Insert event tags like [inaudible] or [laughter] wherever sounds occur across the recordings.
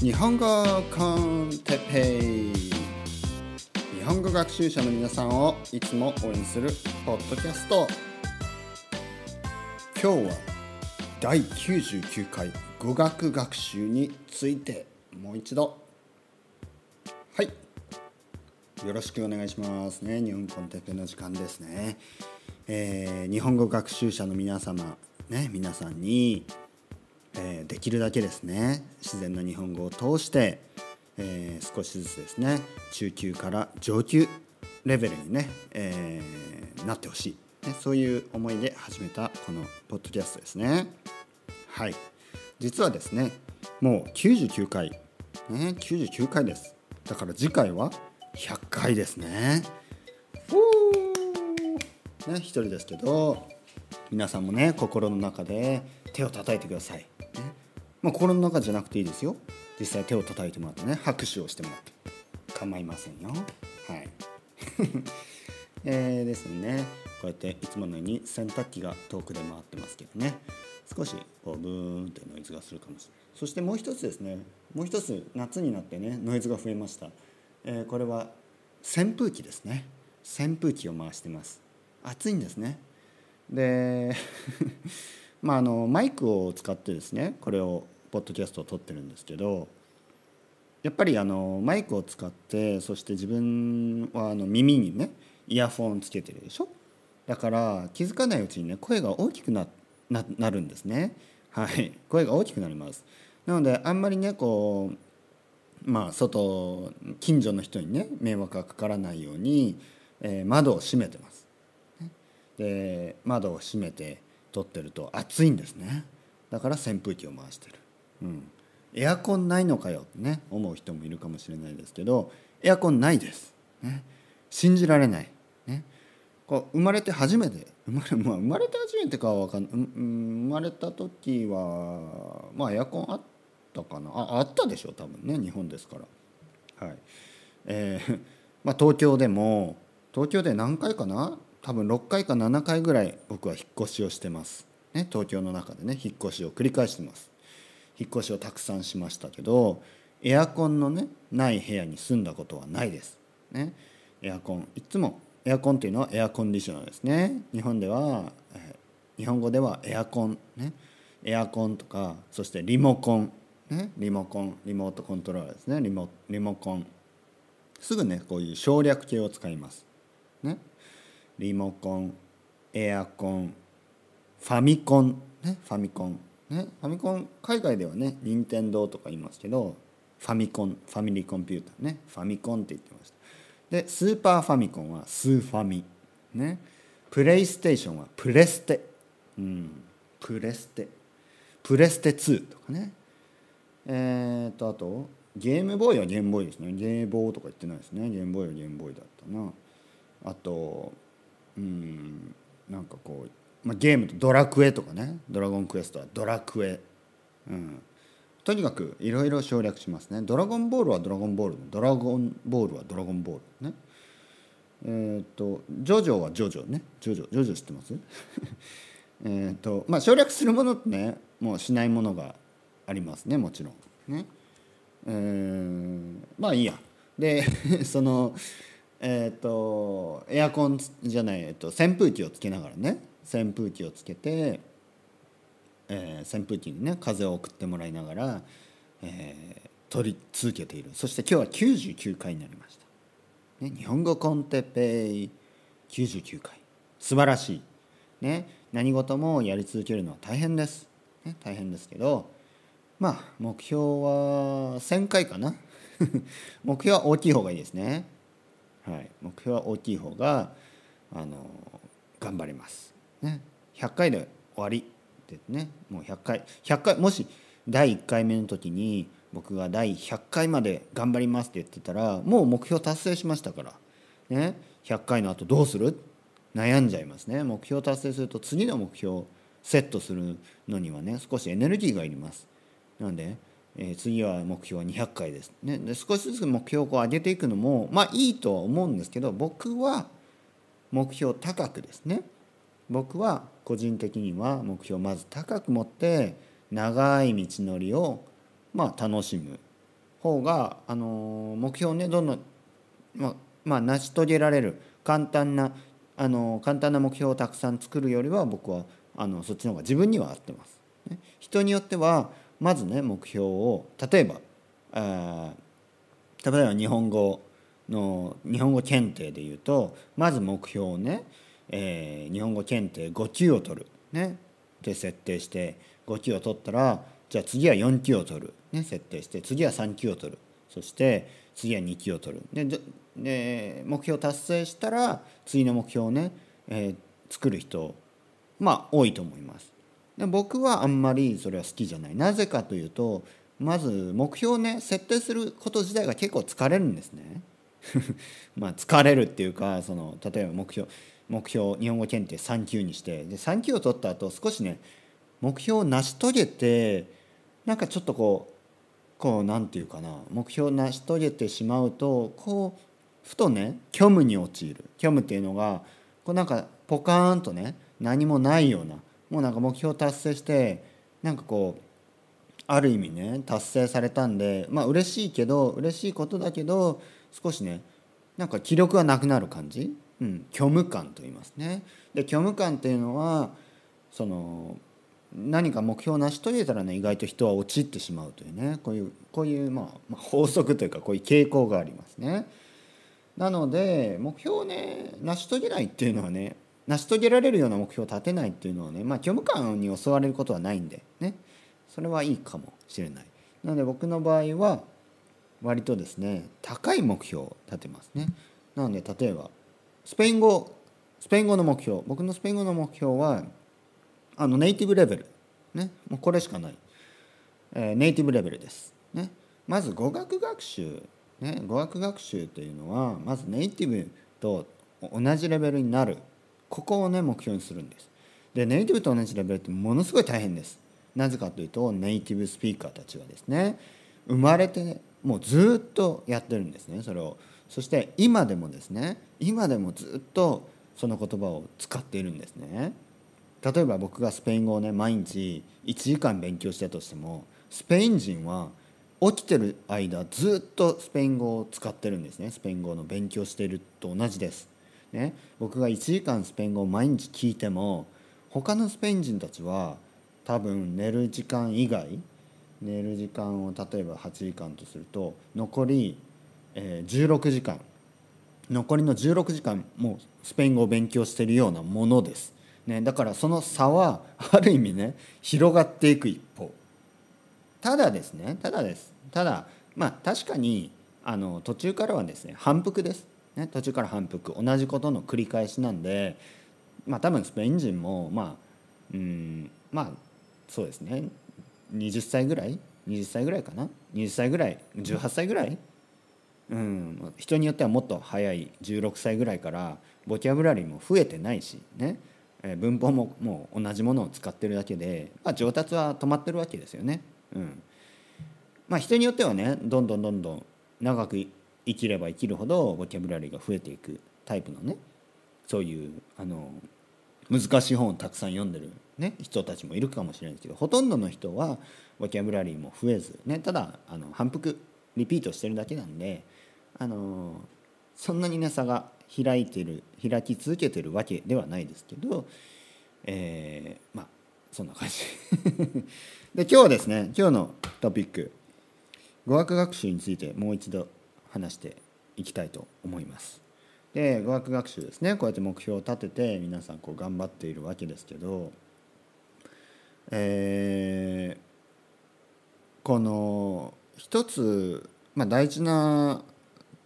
日本語コンテペイ日本語学習者の皆さんをいつも応援するポッドキャスト今日は第99回語学学習についてもう一度はいよろしくお願いしますね日本コンテッペイの時間ですね、えー、日本語学習者の皆様ね皆さんにえできるだけですね自然な日本語を通して、え少しずつですね中級から上級レベルにね、えなってほしい、ね、そういう思いで始めたこのポッドキャストですね。はい実はですねもう99回、ね、99回ですだから次回は100回ですね。ね、一人ですけど皆さんもね心の中で手を叩いてくださいまあ、心の中じゃなくていいですよ実際手を叩いてもらってね拍手をしてもらって構いませんよはい [laughs] えー、ですねこうやっていつものように洗濯機が遠くで回ってますけどね少しこうブーンとてノイズがするかもしれないそしてもう一つですねもう一つ夏になってねノイズが増えました、えー、これは扇風機ですね扇風機を回してます暑いんですねで [laughs] まあ、あのマイクを使ってですねこれをポッドキャストを撮ってるんですけどやっぱりあのマイクを使ってそして自分はあの耳にねイヤフォンつけてるでしょだから気づかないうちにね声が大きくなななるんですねはい声が大きくなりますなのであんまりねこうまあ外近所の人にね迷惑がかからないように、えー、窓を閉めてます、で窓を閉めて撮ってると暑いんですねだから扇風機を回してるうん、エアコンないのかよってね思う人もいるかもしれないですけどエアコンないです、ね、信じられない、ね、こう生まれて初めて生まれ,、まあ、生まれて初めてかは分かんない、生まれた時はまあエアコンあったかなああったでしょ多分ね日本ですから。はいえーまあ、東京でも東京で何回かな多分6回か7回ぐらい僕は引っ越しをしてます、ね、東京の中でね引っ越しを繰り返してます引っ越しをたくさんしましたけどエアコンのねない部屋に住んだことはないです。ね、エアコンいつもエアコンというのはエアコンディショナーですね。日本では、日本語ではエアコンねエアコンとかそしてリモコン、ね、リモコンリモートコントローラーですねリモリモコンすぐねこういう省略形を使います。ね、リモコンエアコンファミコン、ね、ファミコンね、ファミコン海外ではね任天堂とか言いますけどファミコンファミリーコンピューターねファミコンって言ってましたでスーパーファミコンはスーファミねプレイステーションはプレステうんプレステプレステ2とかねえー、とあとゲームボーイはゲームボーイですねゲーボーとか言ってないですねゲームボーイはゲームボーイだったなあとうんなんかこうまあ、ゲームと「ドラクエ」とかね「ドラゴンクエスト」は「ドラクエ」うんとにかくいろいろ省略しますね「ドラゴンボール」は「ドラゴンボール」「ドラゴンボール」は「ドラゴンボール」ねえっ、ー、と「ジョジョ」は「ジョジョ」ね「ジョジョ」「ジョジョ」知ってます [laughs] えっとまあ省略するものってねもうしないものがありますねもちろんねえー、まあいいやで [laughs] そのえっ、ー、とエアコンじゃない、えーと、と扇風機をつけながらね扇風機をつけて、えー、扇風機にね風を送ってもらいながら、えー、撮り続けているそして今日は99回になりました、ね、日本語コンテペイ99回素晴らしい、ね、何事もやり続けるのは大変です、ね、大変ですけどまあ目標は1000回かな [laughs] 目標は大きい方がいいですねはい、目標は大きい方があの頑張れます、ね、100回で終わりってねもう100回100回もし第1回目の時に僕が第100回まで頑張りますって言ってたらもう目標達成しましたから、ね、100回の後どうする悩んじゃいますね目標達成すると次の目標セットするのにはね少しエネルギーがいりますなんでえ次は目標は200回です、ね、で少しずつ目標を上げていくのもまあいいとは思うんですけど僕は目標高くですね僕は個人的には目標をまず高く持って長い道のりをまあ楽しむ方が、あの目標をねどんどん、ままあ、成し遂げられる簡単な、あの簡単な目標をたくさん作るよりは僕はあのそっちの方が自分には合ってます。ね、人によってはまずね目標を例えばあ例えば日本語の日本語検定でいうとまず目標をね、えー、日本語検定5級を取る、ね、って設定して5級を取ったらじゃあ次は4級を取る、ね、設定して次は3級を取るそして次は2級を取るでで目標達成したら次の目標をね、えー、作る人まあ多いと思います。で僕はあんまりそれは好きじゃないなぜかというとまず目標をね設定すること自体が結構疲れるんですね [laughs] まあ疲れるっていうかその例えば目標目標日本語検定3級にしてで3級を取った後少しね目標を成し遂げてなんかちょっとこうこう何て言うかな目標を成し遂げてしまうとこうふとね虚無に陥る虚無っていうのがこうなんかポカーンとね何もないようなもうなんか目標達成してなんかこうある意味ね達成されたんでまあ嬉しいけど嬉しいことだけど少しねなんか気力がなくなる感じ、うん、虚無感と言いますね。で虚無感っていうのはその何か目標を成し遂げたらね意外と人は陥ってしまうというねこういうこういう、まあ、法則というかこういう傾向がありますね。なので目標をね成し遂げないっていうのはね成し遂げられるような目標を立てないっていうのはねまあ虚無感に襲われることはないんでねそれはいいかもしれないなので僕の場合は割とですね高い目標を立てますねなので例えばスペイン語スペイン語の目標僕のスペイン語の目標はあのネイティブレベルねもうこれしかない、えー、ネイティブレベルですねまず語学学習ね語学学習というのはまずネイティブと同じレベルになるここをね目標にするんですでネイティブと同じレベルってものすごい大変ですなぜかというとネイティブスピーカーたちはですね生まれて、もうずっとやってるんですねそれをそして今でもですね今でもずっとその言葉を使っているんですね例えば僕がスペイン語をね毎日1時間勉強したとしてもスペイン人は起きてる間ずっとスペイン語を使ってるんですねスペイン語の勉強していると同じですね、僕が1時間スペイン語を毎日聞いても他のスペイン人たちは多分寝る時間以外寝る時間を例えば8時間とすると残り、え16時間残りの16時間もうスペイン語を勉強してるようなものです、ね、だからその差はある意味ね広がっていく一方ただですねただですただまあ確かにあの途中からはですね反復ですね、途中から反復同じことの繰り返しなんで、まあ、多分スペイン人もまあうんまあそうですね20歳ぐらい20歳ぐらいかな20歳ぐらい18歳ぐらい、うん、人によってはもっと早い16歳ぐらいからボキャブラリーも増えてないしね文法ももう同じものを使ってるだけで、まあ、上達は止まってるわけですよね。うんまあ、人によってはねどんどんどんどん長く生きれば生きるほどボキャブラリーが増えていくタイプのねそういうあの難しい本をたくさん読んでる、ね、人たちもいるかもしれないですけどほとんどの人はボキャブラリーも増えず、ね、ただあの反復リピートしてるだけなんであのそんなにね差が開いてる開き続けてるわけではないですけど、えー、まあそんな感じ [laughs] で今日はですね今日のトピック語学学習についてもう一度話していきたいと思います。で語学学習ですねこうやって目標を立てて皆さんこう頑張っているわけですけど、えー、この一つ、まあ、大事な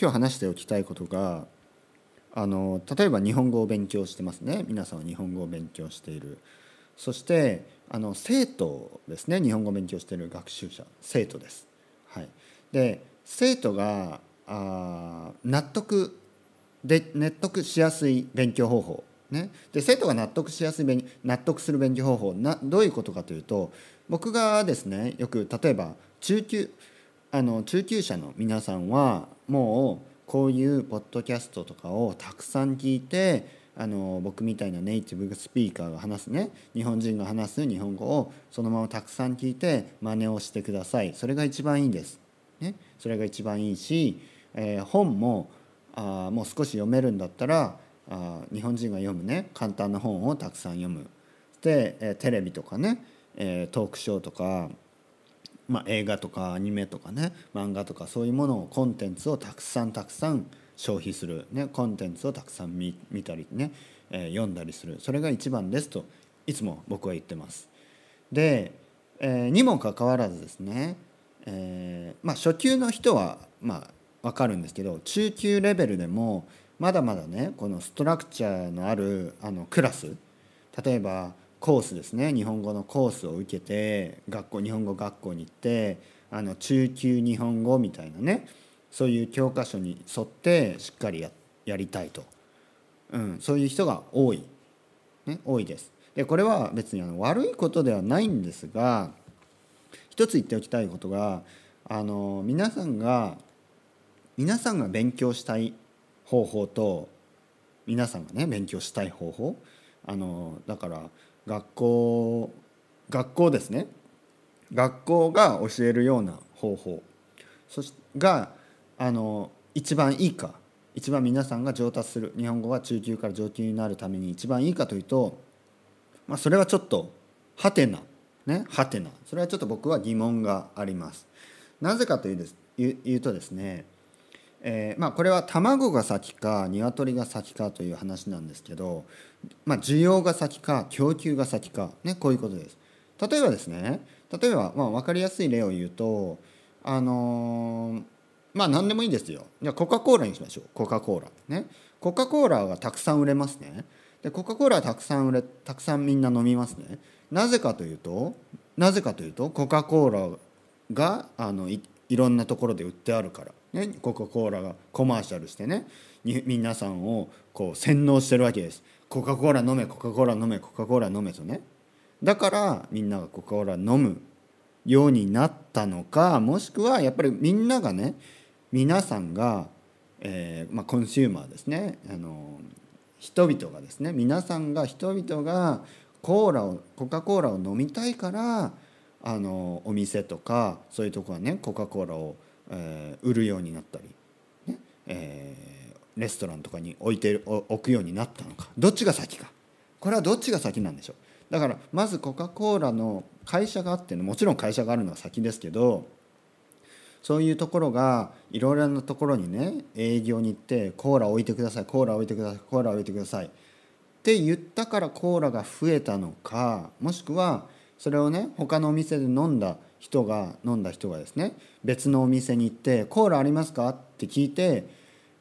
今日話しておきたいことがあの例えば日本語を勉強してますね皆さんは日本語を勉強しているそしてあの生徒ですね日本語を勉強している学習者生徒です。はい、で生徒があ納得で納得しやすい勉強方法、ね、で生徒が納得しやすい納得する勉強方法などういうことかというと僕がですねよく例えば中級あの中級者の皆さんはもうこういうポッドキャストとかをたくさん聞いてあの僕みたいなネイティブスピーカーが話すね日本人が話す日本語をそのままたくさん聞いて真似をしてくださいそれが一番いいんです。ね、それが一番いいしえー、本もあもう少し読めるんだったらあ日本人が読むね簡単な本をたくさん読むで、えー、テレビとかね、えー、トークショーとか、まあ、映画とかアニメとかね漫画とかそういうものをコンテンツをたくさんたくさん消費する、ね、コンテンツをたくさん見見たりね、えー、読んだりするそれが一番ですといつも僕は言ってます。で、えー、にもかかわらずですね、えーまあ、初級の人は、まあ、分かるんですけど中級レベルでもまだまだねこのストラクチャーのあるあのクラス例えばコースですね日本語のコースを受けて学校日本語学校に行ってあの中級日本語みたいなねそういう教科書に沿ってしっかりややりたいと、うん、そういう人が多い、ね、多いです。でこれは別にあの悪いことではないんですが一つ言っておきたいことがあの皆さんが皆さんが勉強したい方法と皆さんがね勉強したい方法あのだから学校学校ですね学校が教えるような方法そしがあの一番いいか一番皆さんが上達する日本語が中級から上級になるために一番いいかというと、まあ、それはちょっとハテナねハテナそれはちょっと僕は疑問があります。なぜかというです言うとですねえー、まあ、これは卵が先か鶏が先かという話なんですけど、まあ、需要が先か供給が先か、ね、こういうことです。例えばですね例えば、まあ、分かりやすい例を言うとあのー、まあ何でもいいんですよじゃあコカ・コーラにしましょうコカ・コーラねコカ・コーラがたくさん売れますねでコカ・コーラはたくさん売れたくさんみんな飲みますねなぜかというとなぜかというとコカ・コーラがあのいいろんなところで売ってあるからね、コカ・コーラがコマーシャルしてね皆さんをこう洗脳してるわけですコカ・コーラ飲めコカ・コーラ飲めコカ・コーラ飲めとねだからみんながコカ・コーラ飲むようになったのかもしくはやっぱりみんながね皆さんが、えー、まあ、コンシューマーですねあの人々がですね皆さんが人々がコーラをコカ・コーラを飲みたいからあのお店とかそういうとこはねコカ・コーラをえー、売るようになったり、ねえー、レストランとかに置いて置くようになったのかどっちが先かこれはどっちが先なんでしょうだからまずコカ・コーラの会社があってもちろん会社があるのは先ですけどそういうところがいろいろなところにね営業に行ってコーラ置いてくださいコーラ置いてくださいコーラ置いてくださいって言ったからコーラが増えたのかもしくはそれをね他のお店で飲んだ人が飲んだ人がですね別のお店に行って「コーラありますか?」って聞いて、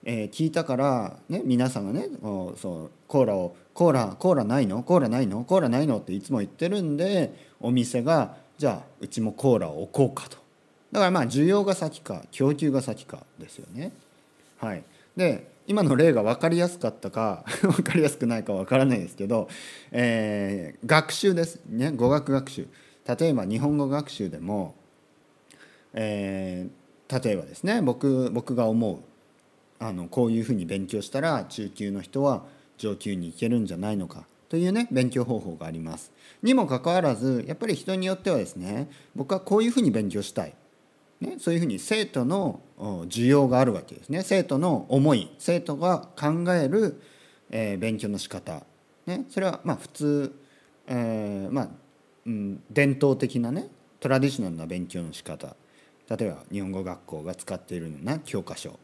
えー、聞いたから、ね、皆さんがねおそうコーラを「コーラコーラないのコーラないのコーラないの?」っていつも言ってるんでお店が「じゃあうちもコーラを置こうか」と。だからまあ需要が先か供給が先かですよね。はい、で今の例が分かりやすかったか [laughs] 分かりやすくないか分からないですけど、えー、学習ですね語学学習。例えば日本語学習でも、えー、例えばですね僕僕が思うあのこういうふうに勉強したら中級の人は上級に行けるんじゃないのかというね勉強方法があります。にもかかわらずやっぱり人によってはですね僕はこういうふうに勉強したい、ね、そういうふうに生徒の需要があるわけですね生徒の思い生徒が考える、えー、勉強の仕方ねそれはまあ普通、えー、まあうん、伝統的なねトラディショナルな勉強の仕方例えば日本語学校が使っているような教科書、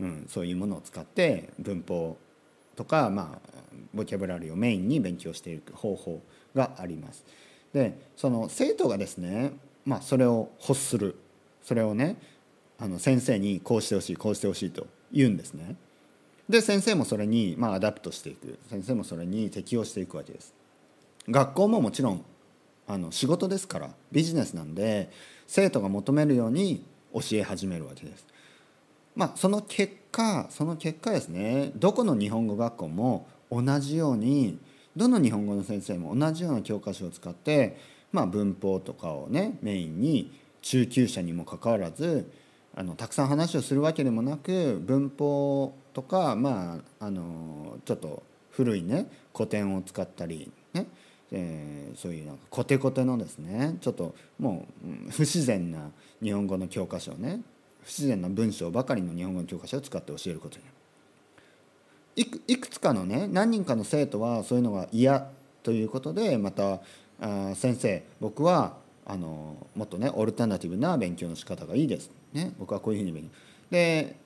うん、そういうものを使って文法とか、まあ、ボキャブラリーをメインに勉強していく方法があります。でその生徒がですね、まあ、それを欲するそれをねあの先生にこうしてほしいこうしてほしいと言うんですね。で先生もそれに、まあ、アダプトしていく先生もそれに適応していくわけです。学校ももちろんあの仕事ですからビジネスなんで生徒が求めるように教え始めるわけです。まあ、その結果その結果ですねどこの日本語学校も同じようにどの日本語の先生も同じような教科書を使って、まあ、文法とかをねメインに中級者にもかかわらずあのたくさん話をするわけでもなく文法とか、まあ、あのちょっと古いね古典を使ったりねえー、そういうなんかコテコテのですねちょっともう不自然な日本語の教科書をね不自然な文章ばかりの日本語の教科書を使って教えることになる。いくいくつかのね何人かの生徒はそういうのが嫌ということでまたあ先生僕はあのもっとねオルタナティブな勉強の仕方がいいです、ね、僕はこういうふうに勉強で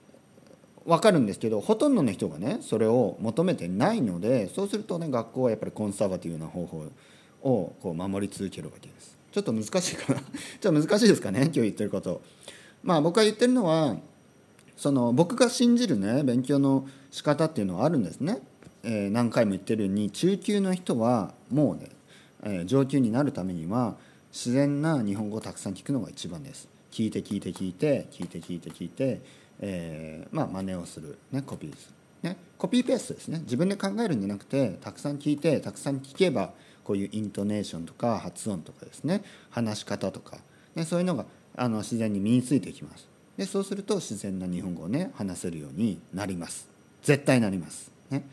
分かるんですけどほとんどの人がねそれを求めてないのでそうするとね学校はやっぱりコンサバティブな方法をこう守り続けるわけです。ちょっと難しいかな [laughs] ちょっと難しいですかね今日言ってること。まあ僕が言ってるのはその僕が信じるね勉強の仕方っていうのはあるんですね。えー、何回も言ってるように中級の人はもうね、えー、上級になるためには自然な日本語をたくさん聞くのが一番です。聞いて聞いて聞いて聞いて聞いて聞いてえー、まあ、真似をする、ね、コピーする。ね、コピーペーストですね自分で考えるんじゃなくてたくさん聞いてたくさん聞けばこういうイントネーションとか発音とかですね話し方とか、ね、そういうのがあの自然に身についてきますでそうすると自然な日本語をね話せるようになります絶対なります、ね、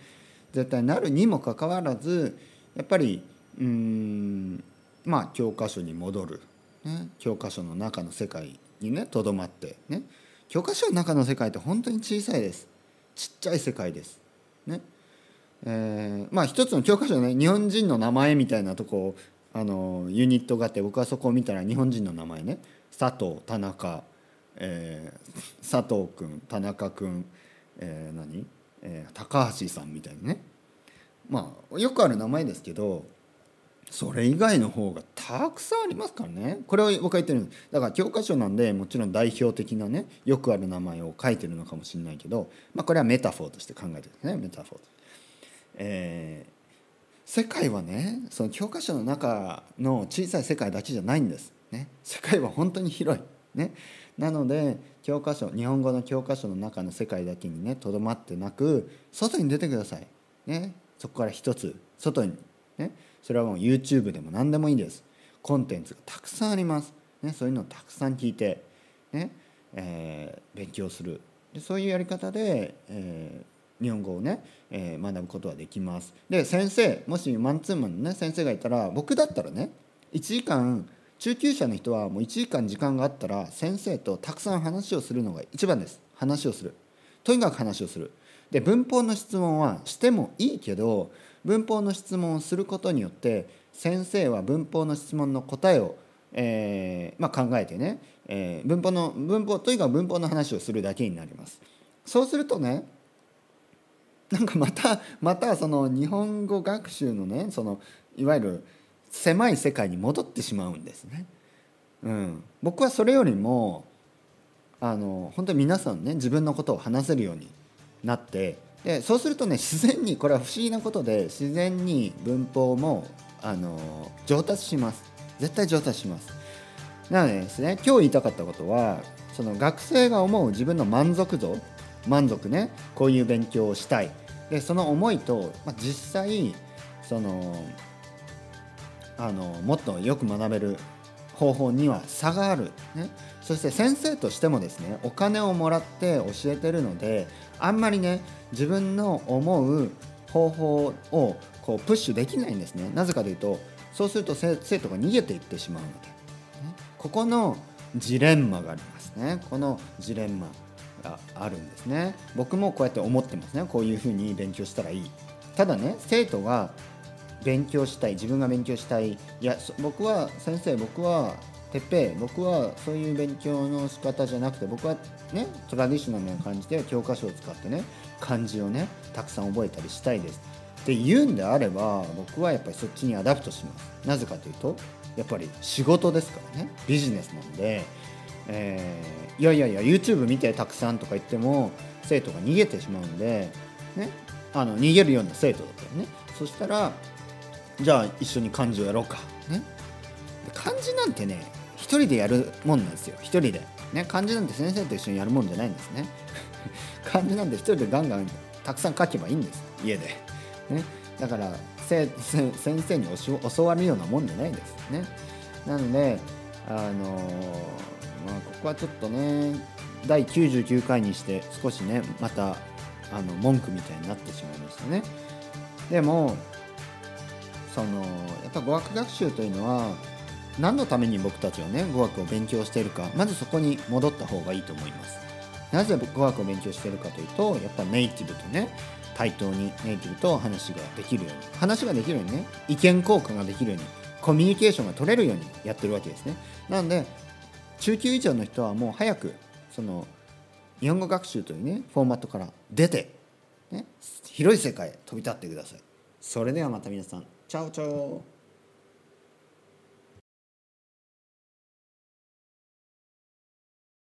絶対なるにもかかわらずやっぱりうんまあ教科書に戻る、ね、教科書の中の世界にねとどまってね教科書の中の世界って本当に小さいですちっちゃい世界ですねえー、まあ一つの教科書のね日本人の名前みたいなとこあのユニットがあって僕はそこを見たら日本人の名前ね佐藤田中、えー、佐藤君田中君、えー、何、えー、高橋さんみたいにねまあよくある名前ですけどそれ以外の方がたくさんありますからねこれを僕は言ってるんですだから教科書なんでもちろん代表的なねよくある名前を書いてるのかもしれないけど、まあ、これはメタフォーとして考えてるんですねメタフォーと、えー、世界はねその教科書の中の小さい世界だけじゃないんです、ね、世界は本当に広い、ね、なので教科書日本語の教科書の中の世界だけにねとどまってなく外に出てください、ね、そこから一つ外に、ね、それはもう YouTube でも何でもいいですコンテンツがたくさんあります、ね、そういうのをたくさん聞いて、ねえー、勉強するでそういうやり方で、えー、日本語をね、えー、学ぶことはできますで先生もしマンツーマンのね先生がいたら僕だったらね1時間中級者の人はもう1時間時間があったら先生とたくさん話をするのが一番です話をするとにかく話をするで文法の質問はしてもいいけど文法の質問をすることによって先生は文法の質問の答えを、えー、まあ、考えてね、えー、文法の文法というか文法の話をするだけになります。そうするとねなんかまたまたその日本語学習のねそのいわゆる狭い世界に戻ってしまうんですね。うん、僕はそれよりもあの本当に皆さんね自分のことを話せるようになってでそうするとね自然にこれは不思議なことで自然に文法もあの上達します絶対上達しますなのでですね今日言いたかったことはその学生が思う自分の満足度満足ねこういう勉強をしたいでその思いと、まあ、実際そのあのもっとよく学べる方法には差がある、ね、そして先生としてもですねお金をもらって教えてるのであんまりね自分の思う方法をこうプッシュできないんですねなぜかというとそうすると生徒が逃げていってしまうので、ここのジレンマがありますねこのジレンマがあるんですね僕もこうやって思ってますねこういうふうに勉強したらいいただね生徒が勉強したい自分が勉強したいいや僕は先生僕はてっぺ僕はそういう勉強の仕方じゃなくて僕はねトラディショナルな感じで教科書を使ってね漢字をねたくさん覚えたりしたいですて言うんであれば僕はやっぱりそっちにアダプトしますなぜかというとやっぱり仕事ですからねビジネスなんで、えー、いやいやいや YouTube 見てたくさんとか言っても生徒が逃げてしまうんで、ね、あの逃げるような生徒だったらねそしたらじゃあ一緒に漢字をやろうか、ね、漢字なんてね1人でやるもんなんですよ1人で、ね、漢字なんて先生と一緒にやるもんじゃないんですね [laughs] 漢字なんて1人でガンガンたくさん書けばいいんです家で。ね、だから先生に教わるようなもんじゃないですよねなのであのまあ、ここはちょっとね第99回にして少しねまたあの文句みたいになってしまいましたねでもそのやっぱ語学学習というのは何のために僕たちはね語学を勉強しているかまずそこに戻った方がいいと思いますなぜ語学を勉強しているかというとやっぱネイティブとね対等にネイティブと話ができるように話ができるようにね意見交換ができるようにコミュニケーションが取れるようにやってるわけですねなんで中級以上の人はもう早くその日本語学習というねフォーマットから出て、ね、広い世界へ飛び立ってくださいそれではまた皆さんチャオチャオ